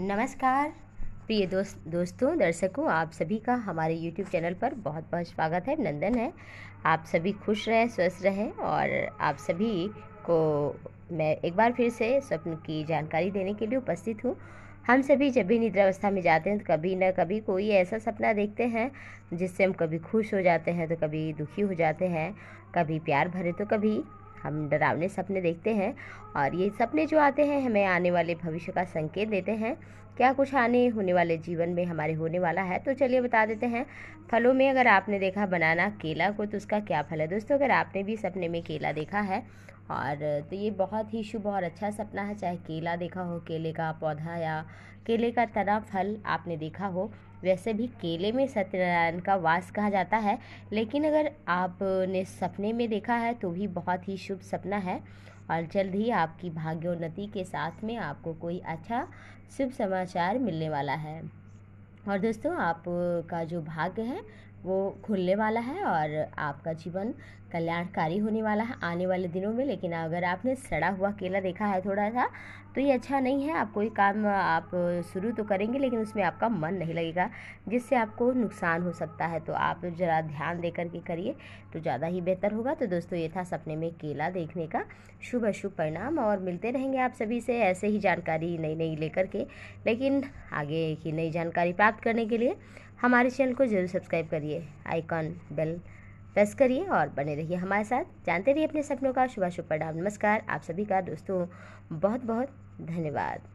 नमस्कार प्रिय दोस्त दोस्तों दर्शकों आप सभी का हमारे YouTube चैनल पर बहुत बहुत स्वागत है नंदन है आप सभी खुश रहें स्वस्थ रहें और आप सभी को मैं एक बार फिर से स्वप्न की जानकारी देने के लिए उपस्थित हूँ हम सभी जब भी निद्रावस्था में जाते हैं तो कभी ना कभी कोई ऐसा सपना देखते हैं जिससे हम कभी खुश हो जाते हैं तो कभी दुखी हो जाते हैं कभी प्यार भरे तो कभी हम डरावने सपने देखते हैं और ये सपने जो आते हैं हमें आने वाले भविष्य का संकेत देते हैं क्या कुछ आने होने वाले जीवन में हमारे होने वाला है तो चलिए बता देते हैं फलों में अगर आपने देखा बनाना केला को तो उसका क्या फल है दोस्तों अगर आपने भी सपने में केला देखा है और तो ये बहुत ही शुभ और अच्छा सपना है चाहे केला देखा हो केले का पौधा या केले का तना फल आपने देखा हो वैसे भी केले में सत्यनारायण का वास कहा जाता है लेकिन अगर आपने सपने में देखा है तो भी बहुत ही शुभ सपना है और जल्द ही आपकी भाग्योन्नति के साथ में आपको कोई अच्छा शुभ समाचार मिलने वाला है और दोस्तों आपका जो भाग्य है वो खुलने वाला है और आपका जीवन कल्याणकारी होने वाला है आने वाले दिनों में लेकिन अगर आपने सड़ा हुआ केला देखा है थोड़ा सा तो ये अच्छा नहीं है आप कोई काम आप शुरू तो करेंगे लेकिन उसमें आपका मन नहीं लगेगा जिससे आपको नुकसान हो सकता है तो आप ज़रा ध्यान दे करके करिए तो ज़्यादा ही बेहतर होगा तो दोस्तों ये था सपने में केला देखने का शुभ अशुभ परिणाम और मिलते रहेंगे आप सभी से ऐसे ही जानकारी नई नई लेकर के लेकिन आगे की नई जानकारी प्राप्त करने के लिए हमारे चैनल को जरूर सब्सक्राइब करिए आइकॉन बेल प्रेस करिए और बने रहिए हमारे साथ जानते रहिए अपने सपनों का शुभ शुभ प्रणाम नमस्कार आप सभी का दोस्तों बहुत बहुत धन्यवाद